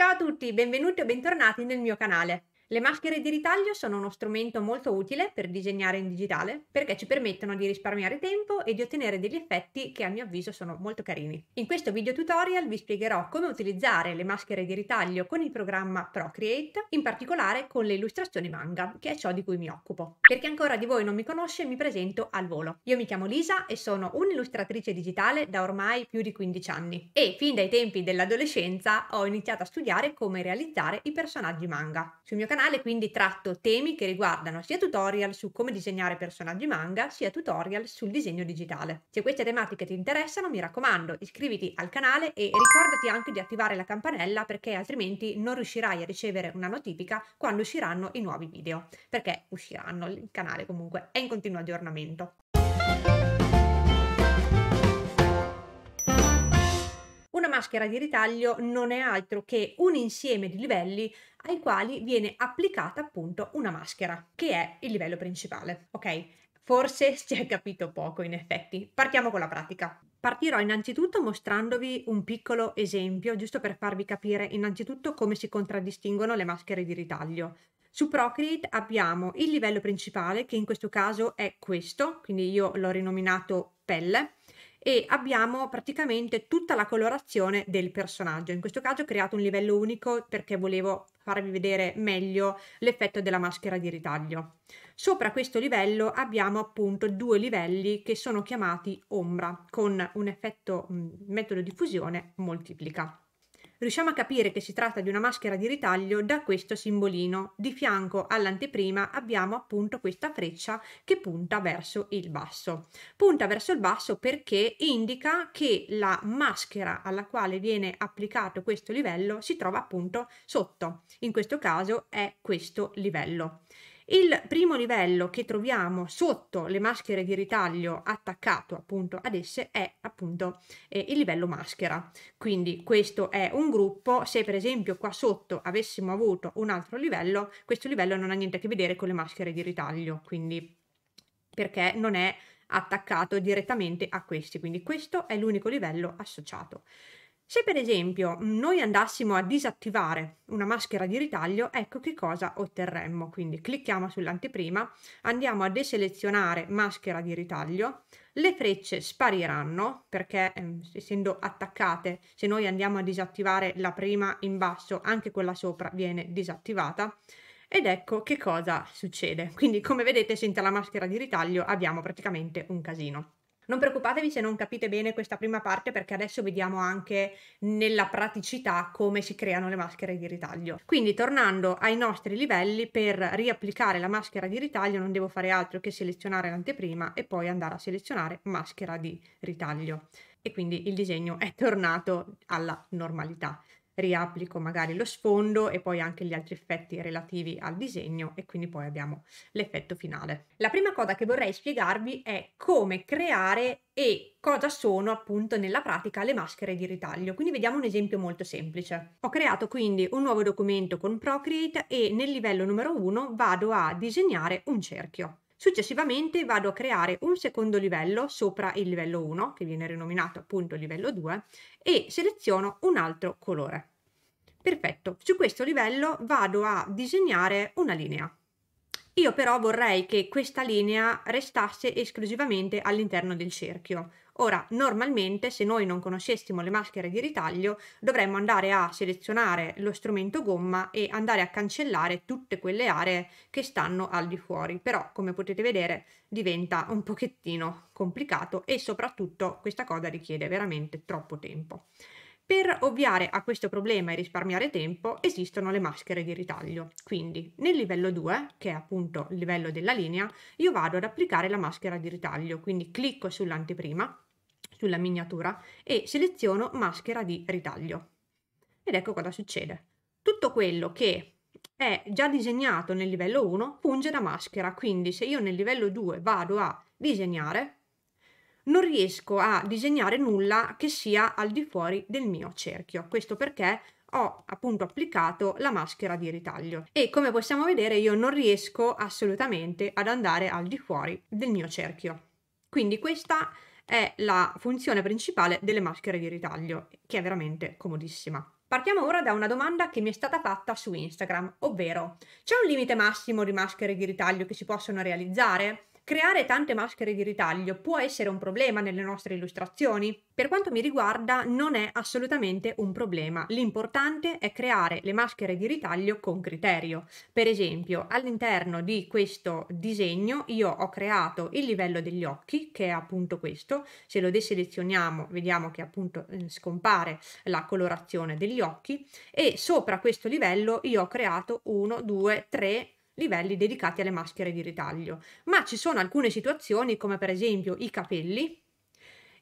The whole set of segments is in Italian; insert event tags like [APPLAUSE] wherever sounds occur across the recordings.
Ciao a tutti, benvenuti o bentornati nel mio canale. Le maschere di ritaglio sono uno strumento molto utile per disegnare in digitale perché ci permettono di risparmiare tempo e di ottenere degli effetti che a mio avviso sono molto carini. In questo video tutorial vi spiegherò come utilizzare le maschere di ritaglio con il programma Procreate, in particolare con le illustrazioni manga, che è ciò di cui mi occupo. Per chi ancora di voi non mi conosce mi presento al volo. Io mi chiamo Lisa e sono un'illustratrice digitale da ormai più di 15 anni e fin dai tempi dell'adolescenza ho iniziato a studiare come realizzare i personaggi manga. Sul mio canale canale quindi tratto temi che riguardano sia tutorial su come disegnare personaggi manga, sia tutorial sul disegno digitale. Se queste tematiche ti interessano, mi raccomando, iscriviti al canale e ricordati anche di attivare la campanella perché altrimenti non riuscirai a ricevere una notifica quando usciranno i nuovi video, perché usciranno, il canale comunque è in continuo aggiornamento. maschera di ritaglio non è altro che un insieme di livelli ai quali viene applicata appunto una maschera, che è il livello principale. Ok, forse [LAUGHS] si è capito poco in effetti. Partiamo con la pratica. Partirò innanzitutto mostrandovi un piccolo esempio, giusto per farvi capire innanzitutto come si contraddistinguono le maschere di ritaglio. Su Procreate abbiamo il livello principale, che in questo caso è questo, quindi io l'ho rinominato pelle, e abbiamo praticamente tutta la colorazione del personaggio. In questo caso ho creato un livello unico perché volevo farvi vedere meglio l'effetto della maschera di ritaglio. Sopra questo livello abbiamo appunto due livelli che sono chiamati ombra con un effetto metodo di fusione moltiplica. Riusciamo a capire che si tratta di una maschera di ritaglio da questo simbolino. Di fianco all'anteprima abbiamo appunto questa freccia che punta verso il basso. Punta verso il basso perché indica che la maschera alla quale viene applicato questo livello si trova appunto sotto. In questo caso è questo livello. Il primo livello che troviamo sotto le maschere di ritaglio attaccato appunto ad esse è appunto eh, il livello maschera. Quindi questo è un gruppo, se per esempio qua sotto avessimo avuto un altro livello, questo livello non ha niente a che vedere con le maschere di ritaglio, quindi perché non è attaccato direttamente a questi, quindi questo è l'unico livello associato. Se per esempio noi andassimo a disattivare una maschera di ritaglio, ecco che cosa otterremmo. Quindi clicchiamo sull'anteprima, andiamo a deselezionare maschera di ritaglio, le frecce spariranno perché ehm, essendo attaccate, se noi andiamo a disattivare la prima in basso, anche quella sopra viene disattivata. Ed ecco che cosa succede. Quindi come vedete senza la maschera di ritaglio abbiamo praticamente un casino. Non preoccupatevi se non capite bene questa prima parte perché adesso vediamo anche nella praticità come si creano le maschere di ritaglio. Quindi tornando ai nostri livelli per riapplicare la maschera di ritaglio non devo fare altro che selezionare l'anteprima e poi andare a selezionare maschera di ritaglio e quindi il disegno è tornato alla normalità riapplico magari lo sfondo e poi anche gli altri effetti relativi al disegno e quindi poi abbiamo l'effetto finale. La prima cosa che vorrei spiegarvi è come creare e cosa sono appunto nella pratica le maschere di ritaglio. Quindi vediamo un esempio molto semplice. Ho creato quindi un nuovo documento con Procreate e nel livello numero 1 vado a disegnare un cerchio. Successivamente vado a creare un secondo livello sopra il livello 1, che viene rinominato appunto livello 2, e seleziono un altro colore. Perfetto, su questo livello vado a disegnare una linea. Io però vorrei che questa linea restasse esclusivamente all'interno del cerchio, Ora, normalmente se noi non conoscessimo le maschere di ritaglio, dovremmo andare a selezionare lo strumento gomma e andare a cancellare tutte quelle aree che stanno al di fuori, però come potete vedere diventa un pochettino complicato e soprattutto questa cosa richiede veramente troppo tempo. Per ovviare a questo problema e risparmiare tempo esistono le maschere di ritaglio. Quindi nel livello 2, che è appunto il livello della linea, io vado ad applicare la maschera di ritaglio, quindi clicco sull'anteprima sulla miniatura e seleziono maschera di ritaglio. Ed ecco cosa succede. Tutto quello che è già disegnato nel livello 1 funge da maschera, quindi se io nel livello 2 vado a disegnare, non riesco a disegnare nulla che sia al di fuori del mio cerchio. Questo perché ho appunto applicato la maschera di ritaglio e come possiamo vedere io non riesco assolutamente ad andare al di fuori del mio cerchio. Quindi questa è è la funzione principale delle maschere di ritaglio, che è veramente comodissima. Partiamo ora da una domanda che mi è stata fatta su Instagram, ovvero c'è un limite massimo di maschere di ritaglio che si possono realizzare? Creare tante maschere di ritaglio può essere un problema nelle nostre illustrazioni? Per quanto mi riguarda non è assolutamente un problema, l'importante è creare le maschere di ritaglio con criterio. Per esempio all'interno di questo disegno io ho creato il livello degli occhi che è appunto questo, se lo deselezioniamo vediamo che appunto eh, scompare la colorazione degli occhi e sopra questo livello io ho creato 1, 2, 3, livelli dedicati alle maschere di ritaglio, ma ci sono alcune situazioni come per esempio i capelli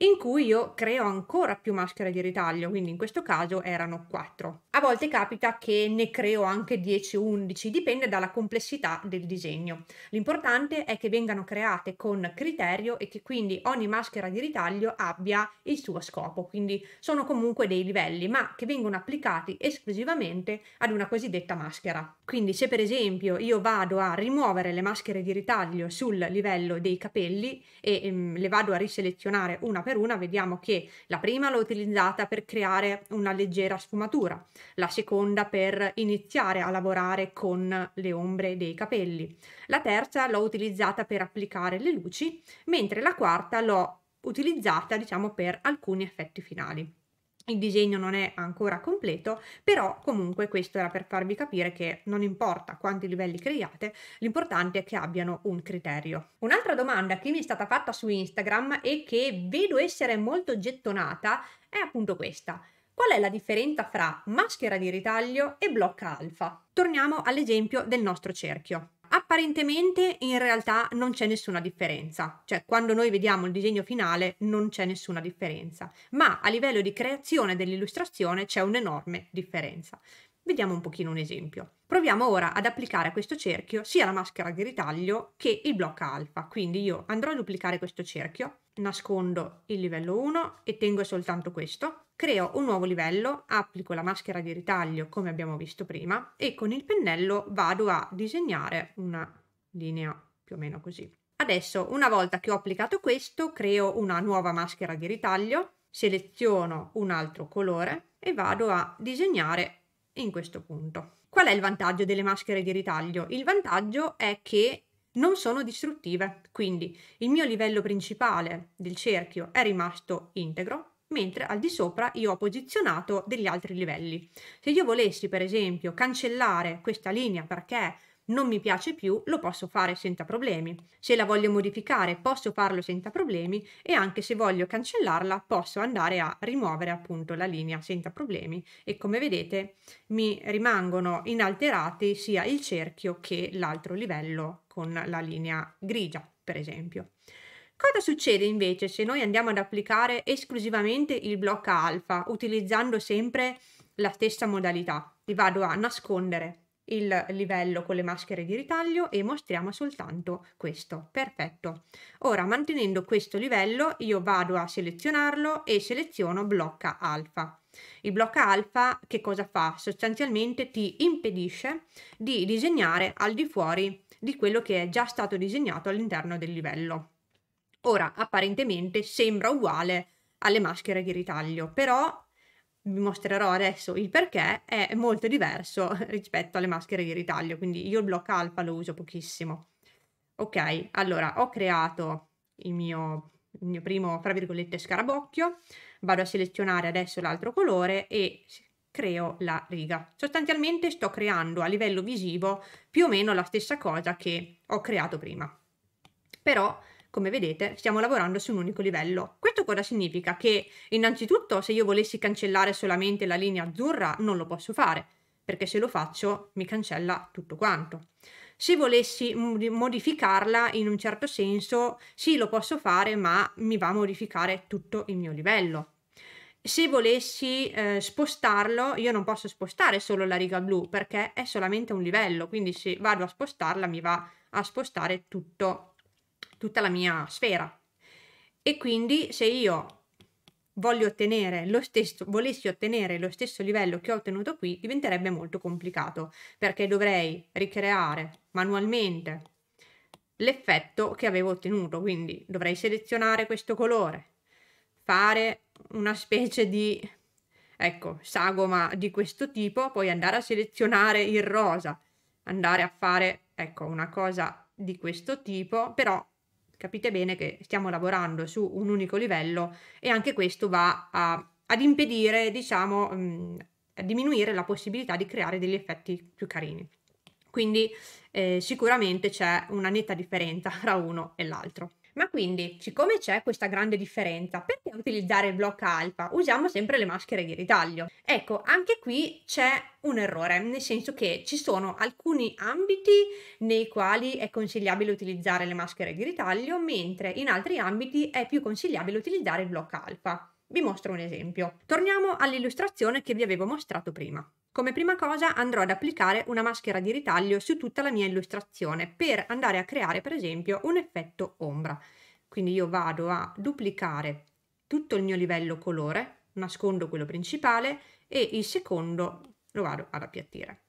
in cui io creo ancora più maschere di ritaglio, quindi in questo caso erano 4. A volte capita che ne creo anche 10-11, dipende dalla complessità del disegno. L'importante è che vengano create con criterio e che quindi ogni maschera di ritaglio abbia il suo scopo, quindi sono comunque dei livelli, ma che vengono applicati esclusivamente ad una cosiddetta maschera. Quindi se per esempio io vado a rimuovere le maschere di ritaglio sul livello dei capelli e ehm, le vado a riselezionare una per una vediamo che la prima l'ho utilizzata per creare una leggera sfumatura, la seconda per iniziare a lavorare con le ombre dei capelli, la terza l'ho utilizzata per applicare le luci, mentre la quarta l'ho utilizzata diciamo per alcuni effetti finali il disegno non è ancora completo, però comunque questo era per farvi capire che non importa quanti livelli creiate, l'importante è che abbiano un criterio. Un'altra domanda che mi è stata fatta su Instagram e che vedo essere molto gettonata è appunto questa. Qual è la differenza fra maschera di ritaglio e blocca alfa? Torniamo all'esempio del nostro cerchio. Apparentemente in realtà non c'è nessuna differenza, cioè quando noi vediamo il disegno finale non c'è nessuna differenza, ma a livello di creazione dell'illustrazione c'è un'enorme differenza. Vediamo un pochino un esempio. Proviamo ora ad applicare a questo cerchio sia la maschera di ritaglio che il blocco alfa, quindi io andrò a duplicare questo cerchio, nascondo il livello 1 e tengo soltanto questo, creo un nuovo livello, applico la maschera di ritaglio come abbiamo visto prima e con il pennello vado a disegnare una linea più o meno così. Adesso una volta che ho applicato questo creo una nuova maschera di ritaglio, seleziono un altro colore e vado a disegnare in questo punto. Qual è il vantaggio delle maschere di ritaglio? Il vantaggio è che non sono distruttive, quindi il mio livello principale del cerchio è rimasto integro, mentre al di sopra io ho posizionato degli altri livelli. Se io volessi per esempio cancellare questa linea perché non mi piace più, lo posso fare senza problemi. Se la voglio modificare, posso farlo senza problemi e anche se voglio cancellarla, posso andare a rimuovere appunto la linea senza problemi e come vedete mi rimangono inalterati sia il cerchio che l'altro livello con la linea grigia, per esempio. Cosa succede invece se noi andiamo ad applicare esclusivamente il blocco alfa utilizzando sempre la stessa modalità? Ti vado a nascondere il livello con le maschere di ritaglio e mostriamo soltanto questo. Perfetto. Ora mantenendo questo livello io vado a selezionarlo e seleziono blocca alfa. Il blocca alfa che cosa fa? Sostanzialmente ti impedisce di disegnare al di fuori di quello che è già stato disegnato all'interno del livello. Ora, apparentemente sembra uguale alle maschere di ritaglio, però vi mostrerò adesso il perché è molto diverso [LAUGHS] rispetto alle maschere di ritaglio, quindi io il block alfa lo uso pochissimo. Ok, allora ho creato il mio, il mio primo, fra virgolette, scarabocchio, vado a selezionare adesso l'altro colore e creo la riga. Sostanzialmente sto creando a livello visivo più o meno la stessa cosa che ho creato prima, però come vedete stiamo lavorando su un unico livello. Questo cosa significa? Che innanzitutto se io volessi cancellare solamente la linea azzurra non lo posso fare, perché se lo faccio mi cancella tutto quanto. Se volessi modificarla in un certo senso, sì lo posso fare, ma mi va a modificare tutto il mio livello. Se volessi eh, spostarlo, io non posso spostare solo la riga blu perché è solamente un livello, quindi se vado a spostarla mi va a spostare tutto tutta la mia sfera. E quindi se io voglio ottenere lo stesso, volessi ottenere lo stesso livello che ho ottenuto qui, diventerebbe molto complicato perché dovrei ricreare manualmente l'effetto che avevo ottenuto. Quindi dovrei selezionare questo colore, fare una specie di ecco, sagoma di questo tipo, poi andare a selezionare il rosa, andare a fare, ecco, una cosa di questo tipo, però Capite bene che stiamo lavorando su un unico livello e anche questo va a, ad impedire, diciamo, mh, mm, a diminuire la possibilità di creare degli effetti più carini. Quindi eh, sicuramente c'è una netta differenza tra uno e l'altro. Ma quindi, siccome c'è questa grande differenza, perché utilizzare il blocco alfa? Usiamo sempre le maschere di ritaglio. Ecco, anche qui c'è un errore, nel senso che ci sono alcuni ambiti nei quali è consigliabile utilizzare le maschere di ritaglio, mentre in altri ambiti è più consigliabile utilizzare il blocco alfa. Vi mostro un esempio. Torniamo all'illustrazione che vi avevo mostrato prima. Come prima cosa andrò ad applicare una maschera di ritaglio su tutta la mia illustrazione per andare a creare per esempio un effetto ombra. Quindi io vado a duplicare tutto il mio livello colore, nascondo quello principale e il secondo lo vado ad appiattire.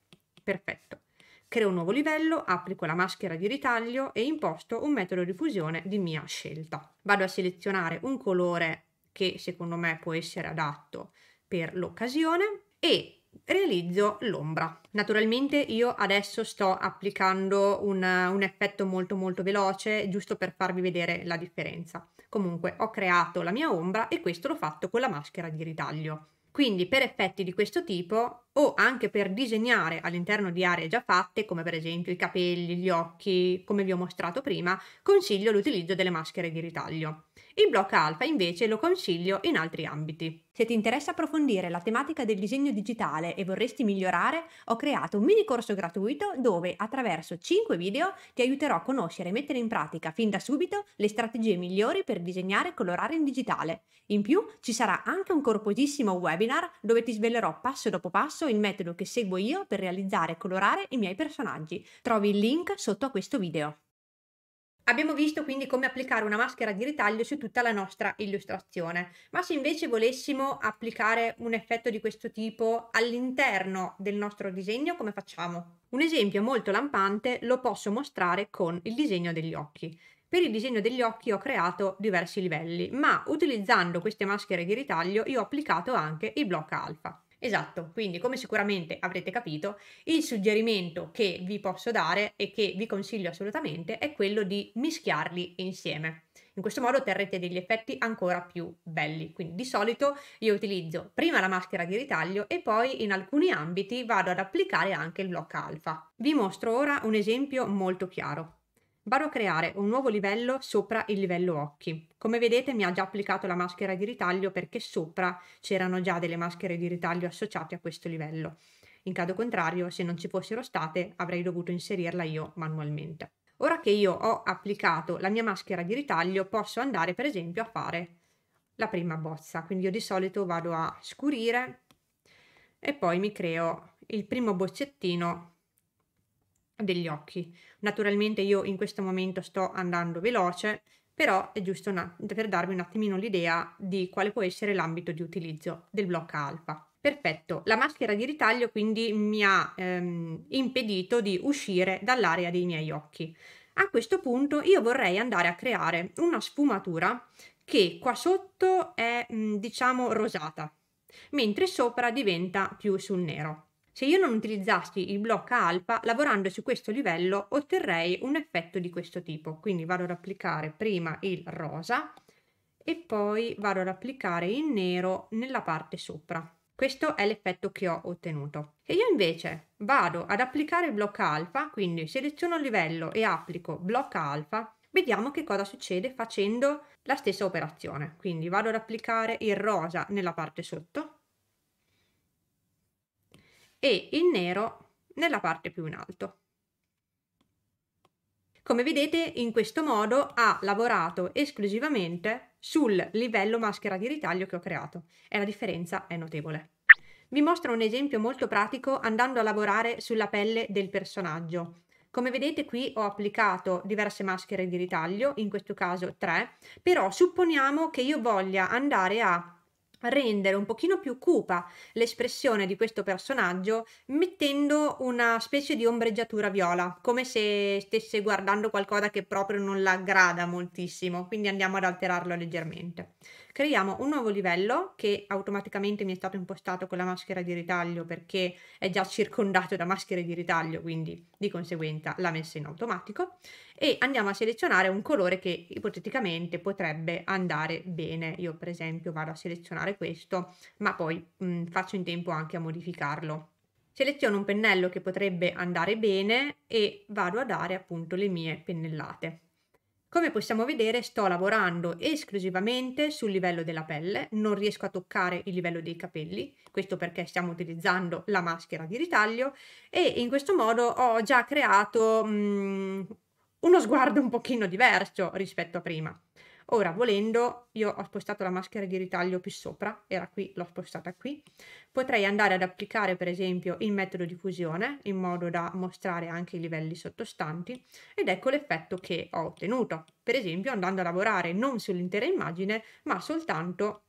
Perfetto. Creo un nuovo livello, applico la maschera di ritaglio e imposto un metodo di fusione di mia scelta. Vado a selezionare un colore che secondo me può essere adatto per l'occasione e realizzo l'ombra. Naturalmente io adesso sto applicando un, un, effetto molto molto veloce giusto per farvi vedere la differenza. Comunque ho creato la mia ombra e questo l'ho fatto con la maschera di ritaglio. Quindi per effetti di questo tipo o anche per disegnare all'interno di aree già fatte come per esempio i capelli, gli occhi, come vi ho mostrato prima, consiglio l'utilizzo delle maschere di ritaglio. Il blocco alfa invece lo consiglio in altri ambiti. Se ti interessa approfondire la tematica del disegno digitale e vorresti migliorare, ho creato un mini corso gratuito dove attraverso 5 video ti aiuterò a conoscere e mettere in pratica fin da subito le strategie migliori per disegnare e colorare in digitale. In più ci sarà anche un corposissimo webinar dove ti svelerò passo dopo passo il metodo che seguo io per realizzare e colorare i miei personaggi. Trovi il link sotto a questo video. Abbiamo visto quindi come applicare una maschera di ritaglio su tutta la nostra illustrazione, ma se invece volessimo applicare un effetto di questo tipo all'interno del nostro disegno, come facciamo? Un esempio molto lampante lo posso mostrare con il disegno degli occhi. Per il disegno degli occhi ho creato diversi livelli, ma utilizzando queste maschere di ritaglio io ho applicato anche il blocco alfa. Esatto, quindi come sicuramente avrete capito, il suggerimento che vi posso dare e che vi consiglio assolutamente è quello di mischiarli insieme. In questo modo otterrete degli effetti ancora più belli. Quindi di solito io utilizzo prima la maschera di ritaglio e poi in alcuni ambiti vado ad applicare anche il blocco alfa. Vi mostro ora un esempio molto chiaro. Vado a creare un nuovo livello sopra il livello occhi. Come vedete mi ha già applicato la maschera di ritaglio perché sopra c'erano già delle maschere di ritaglio associate a questo livello. In caso contrario, se non ci fossero state, avrei dovuto inserirla io manualmente. Ora che io ho applicato la mia maschera di ritaglio, posso andare per esempio a fare la prima bozza. Quindi io di solito vado a scurire e poi mi creo il primo bozzettino degli occhi. Naturalmente io in questo momento sto andando veloce, però è giusto per darvi un attimino l'idea di quale può essere l'ambito di utilizzo del blocco alfa. Perfetto, la maschera di ritaglio quindi mi ha ehm, impedito di uscire dall'area dei miei occhi. A questo punto io vorrei andare a creare una sfumatura che qua sotto è diciamo rosata, mentre sopra diventa più sul nero. Se io non utilizzassi il blocco alfa, lavorando su questo livello otterrei un effetto di questo tipo. Quindi vado ad applicare prima il rosa e poi vado ad applicare il nero nella parte sopra. Questo è l'effetto che ho ottenuto. Se io invece vado ad applicare il blocco alfa, quindi seleziono il livello e applico blocco alfa, vediamo che cosa succede facendo la stessa operazione. Quindi vado ad applicare il rosa nella parte sotto e il nero nella parte più in alto. Come vedete in questo modo ha lavorato esclusivamente sul livello maschera di ritaglio che ho creato e la differenza è notevole. Vi mostro un esempio molto pratico andando a lavorare sulla pelle del personaggio. Come vedete qui ho applicato diverse maschere di ritaglio, in questo caso tre, però supponiamo che io voglia andare a rendere un pochino più cupa l'espressione di questo personaggio mettendo una specie di ombreggiatura viola, come se stesse guardando qualcosa che proprio non la aggrada moltissimo, quindi andiamo ad alterarlo leggermente creiamo un nuovo livello che automaticamente mi è stato impostato con la maschera di ritaglio perché è già circondato da maschere di ritaglio, quindi di conseguenza l'ha messa in automatico e andiamo a selezionare un colore che ipoteticamente potrebbe andare bene. Io per esempio vado a selezionare questo, ma poi mh, mm, faccio in tempo anche a modificarlo seleziono un pennello che potrebbe andare bene e vado a dare appunto le mie pennellate. Come possiamo vedere sto lavorando esclusivamente sul livello della pelle, non riesco a toccare il livello dei capelli, questo perché stiamo utilizzando la maschera di ritaglio e in questo modo ho già creato mm, uno sguardo un pochino diverso rispetto a prima. Ora, volendo, io ho spostato la maschera di ritaglio più sopra, era qui, l'ho spostata qui. Potrei andare ad applicare, per esempio, il metodo di fusione, in modo da mostrare anche i livelli sottostanti, ed ecco l'effetto che ho ottenuto. Per esempio, andando a lavorare non sull'intera immagine, ma soltanto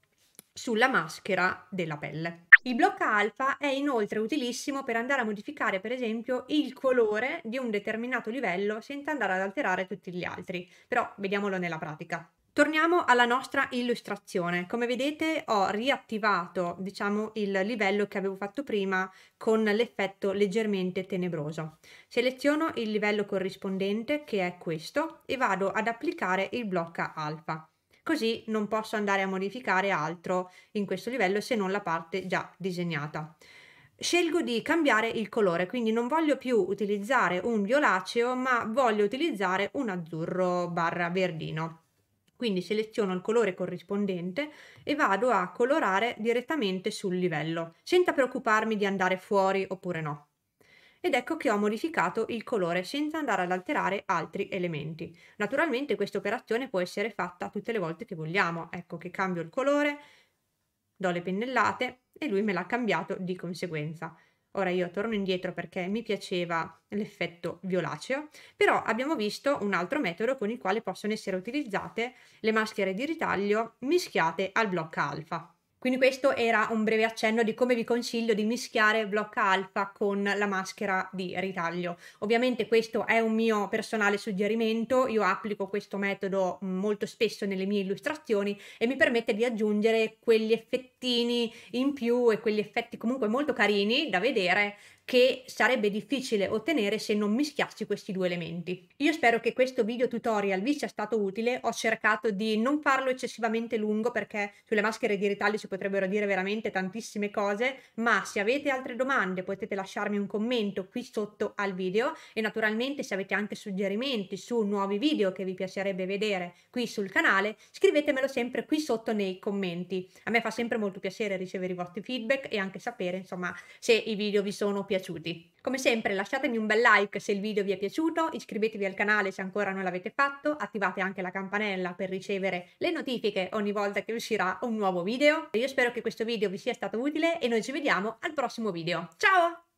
sulla maschera della pelle. Il blocco alfa è inoltre utilissimo per andare a modificare per esempio il colore di un determinato livello senza andare ad alterare tutti gli altri, però vediamolo nella pratica. Torniamo alla nostra illustrazione. Come vedete ho riattivato diciamo, il livello che avevo fatto prima con l'effetto leggermente tenebroso. Seleziono il livello corrispondente che è questo e vado ad applicare il blocca alfa. Così non posso andare a modificare altro in questo livello se non la parte già disegnata scelgo di cambiare il colore, quindi non voglio più utilizzare un violaceo, ma voglio utilizzare un azzurro barra verdino. Quindi seleziono il colore corrispondente e vado a colorare direttamente sul livello, senza preoccuparmi di andare fuori oppure no. Ed ecco che ho modificato il colore senza andare ad alterare altri elementi. Naturalmente questa operazione può essere fatta tutte le volte che vogliamo. Ecco che cambio il colore, do le pennellate e lui me l'ha cambiato di conseguenza. Ora io torno indietro perché mi piaceva l'effetto violaceo, però abbiamo visto un altro metodo con il quale possono essere utilizzate le maschere di ritaglio mischiate al blocco alfa. Quindi questo era un breve accenno di come vi consiglio di mischiare blocca alfa con la maschera di ritaglio. Ovviamente questo è un mio personale suggerimento, io applico questo metodo molto spesso nelle mie illustrazioni e mi permette di aggiungere quegli effettini in più e quegli effetti comunque molto carini da vedere che sarebbe difficile ottenere se non mischiassi questi due elementi. Io spero che questo video tutorial vi sia stato utile, ho cercato di non farlo eccessivamente lungo perché sulle maschere di ritaglio si potrebbero dire veramente tantissime cose, ma se avete altre domande potete lasciarmi un commento qui sotto al video e naturalmente se avete anche suggerimenti su nuovi video che vi piacerebbe vedere qui sul canale, scrivetemelo sempre qui sotto nei commenti. A me fa sempre molto piacere ricevere i vostri feedback e anche sapere insomma se i video vi sono piaciuti piaciuti. Come sempre lasciatemi un bel like se il video vi è piaciuto, iscrivetevi al canale se ancora non l'avete fatto, attivate anche la campanella per ricevere le notifiche ogni volta che uscirà un nuovo video. Io spero che questo video vi sia stato utile e noi ci vediamo al prossimo video. Ciao!